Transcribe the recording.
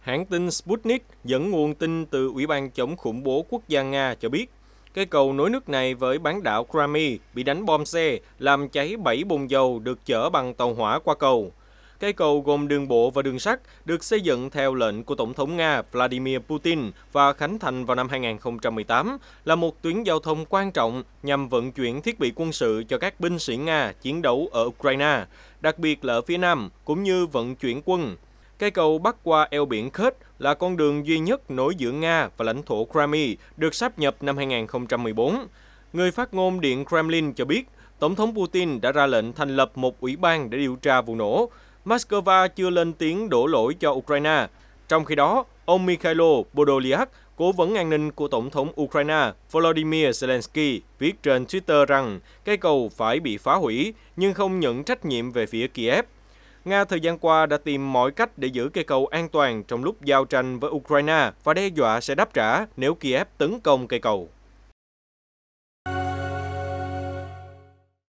Hãng tin Sputnik dẫn nguồn tin từ Ủy ban chống khủng bố quốc gia Nga cho biết, cây cầu nối nước này với bán đảo Crimea bị đánh bom xe, làm cháy 7 bồn dầu được chở bằng tàu hỏa qua cầu. Cây cầu gồm đường bộ và đường sắt được xây dựng theo lệnh của Tổng thống Nga Vladimir Putin và khánh thành vào năm 2018 là một tuyến giao thông quan trọng nhằm vận chuyển thiết bị quân sự cho các binh sĩ Nga chiến đấu ở Ukraine, đặc biệt là ở phía Nam, cũng như vận chuyển quân, Cây cầu bắc qua eo biển Khết là con đường duy nhất nối giữa Nga và lãnh thổ Crimea được sáp nhập năm 2014. Người phát ngôn Điện Kremlin cho biết, Tổng thống Putin đã ra lệnh thành lập một ủy ban để điều tra vụ nổ. Moscow chưa lên tiếng đổ lỗi cho Ukraine. Trong khi đó, ông Mikhailo Podolyak, cố vấn an ninh của Tổng thống Ukraine Volodymyr Zelensky, viết trên Twitter rằng cây cầu phải bị phá hủy nhưng không nhận trách nhiệm về phía Kiev. Nga thời gian qua đã tìm mọi cách để giữ cây cầu an toàn trong lúc giao tranh với Ukraine và đe dọa sẽ đáp trả nếu Kiev tấn công cây cầu.